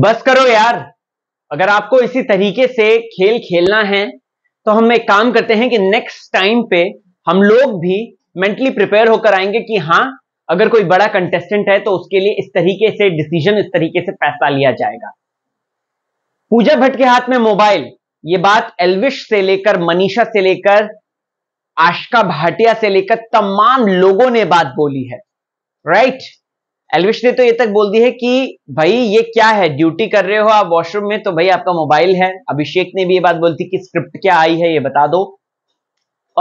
बस करो यार अगर आपको इसी तरीके से खेल खेलना है तो हम एक काम करते हैं कि नेक्स्ट टाइम पे हम लोग भी मेंटली प्रिपेयर होकर आएंगे कि हाँ अगर कोई बड़ा कंटेस्टेंट है तो उसके लिए इस तरीके से डिसीजन इस तरीके से फैसला लिया जाएगा पूजा भट्ट के हाथ में मोबाइल ये बात एलविश से लेकर मनीषा से लेकर आशका भाटिया से लेकर तमाम लोगों ने बात बोली है राइट right? एलविश ने तो ये तक बोल दी है कि भाई ये क्या है ड्यूटी कर रहे हो आप वॉशरूम में तो भाई आपका मोबाइल है अभिषेक ने भी ये बात बोलती कि स्क्रिप्ट क्या आई है ये बता दो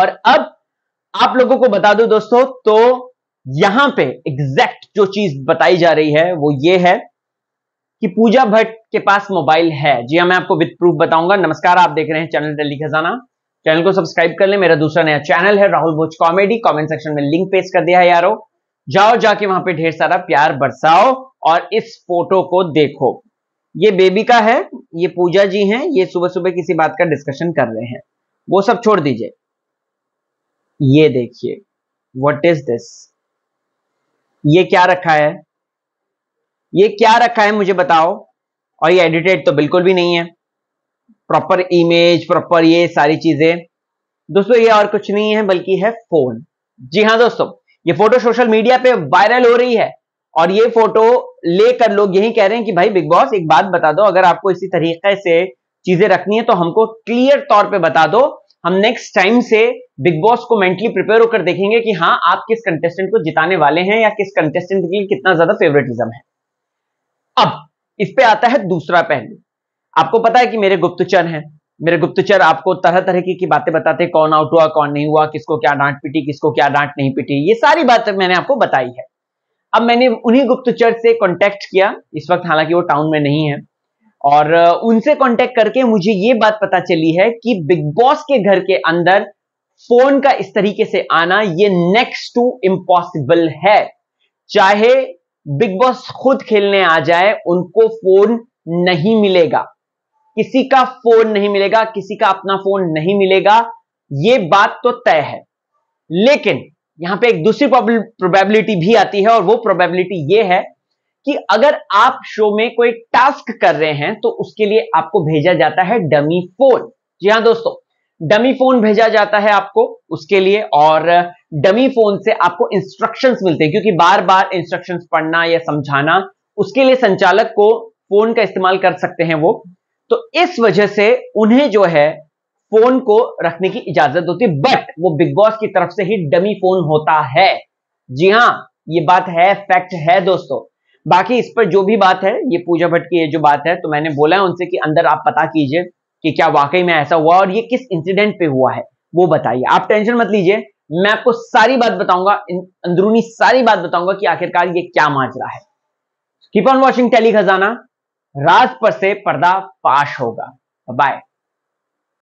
और अब आप लोगों को बता दो दोस्तों तो यहां पे एग्जैक्ट जो चीज बताई जा रही है वो ये है कि पूजा भट्ट के पास मोबाइल है जी हाँ मैं आपको विद प्रूफ बताऊंगा नमस्कार आप देख रहे हैं चैनल दिल्ली खजाना चैनल को सब्सक्राइब कर ले मेरा दूसरा नया चैनल है Rahul Bhoj comedy comment section में लिंक पेश कर दिया है यारो जाओ जाके वहां पे ढेर सारा प्यार बरसाओ और इस फोटो को देखो ये बेबी का है ये पूजा जी हैं ये सुबह सुबह किसी बात का डिस्कशन कर रहे हैं वो सब छोड़ दीजिए ये देखिए व्हाट इज दिस ये क्या रखा है ये क्या रखा है मुझे बताओ और ये एडिटेड तो बिल्कुल भी नहीं है प्रॉपर इमेज प्रॉपर ये सारी चीजें दोस्तों ये और कुछ नहीं है बल्कि है फोन जी हाँ दोस्तों ये फोटो सोशल मीडिया पे वायरल हो रही है और ये फोटो लेकर लोग यही कह रहे हैं कि भाई बिग बॉस एक बात बता दो अगर आपको इसी तरीके से चीजें रखनी है तो हमको क्लियर तौर पे बता दो हम नेक्स्ट टाइम से बिग बॉस को मेंटली प्रिपेयर होकर देखेंगे कि हाँ आप किस कंटेस्टेंट को जिताने वाले हैं या किस कंटेस्टेंट के लिए कितना ज्यादा फेवरेटिज्म है अब इस पे आता है दूसरा पहलू आपको पता है कि मेरे गुप्तचर हैं मेरे गुप्तचर आपको तरह तरह की, की बातें बताते कौन आउट हुआ कौन नहीं हुआ किसको क्या डांट पिटी किसको क्या डांट नहीं पिटी ये सारी बात मैंने आपको बताई है अब मैंने उन्हीं गुप्तचर से कॉन्टेक्ट किया इस वक्त हालांकि वो टाउन में नहीं है और उनसे कॉन्टेक्ट करके मुझे ये बात पता चली है कि बिग बॉस के घर के अंदर फोन का इस तरीके से आना ये नेक्स्ट टू इम्पॉसिबल है चाहे बिग बॉस खुद खेलने आ जाए उनको फोन नहीं मिलेगा किसी का फोन नहीं मिलेगा किसी का अपना फोन नहीं मिलेगा ये बात तो तय है लेकिन यहां पे एक दूसरी प्रोबेबिलिटी भी आती है और वो प्रोबेबिलिटी ये है कि अगर आप शो में कोई टास्क कर रहे हैं तो उसके लिए आपको भेजा जाता है डमी फोन जी हाँ दोस्तों डमी फोन भेजा जाता है आपको उसके लिए और डमी फोन से आपको इंस्ट्रक्शंस मिलते हैं क्योंकि बार बार इंस्ट्रक्शंस पढ़ना या समझाना उसके लिए संचालक को फोन का इस्तेमाल कर सकते हैं वो तो इस वजह से उन्हें जो है फोन को रखने की इजाजत होती है बट वो बिग बॉस की तरफ से ही डमी फोन होता है जी हां ये बात है फैक्ट है दोस्तों बाकी इस पर जो भी बात है ये पूजा भट्ट की ये जो बात है तो मैंने बोला है उनसे कि अंदर आप पता कीजिए कि क्या वाकई में ऐसा हुआ और ये किस इंसिडेंट पे हुआ है वो बताइए आप टेंशन मत लीजिए मैं आपको सारी बात बताऊंगा अंदरूनी सारी बात बताऊंगा कि आखिरकार ये क्या माजरा है कीप ऑन वॉचिंग टेली खजाना राज पर से पर्दा पाश होगा बाय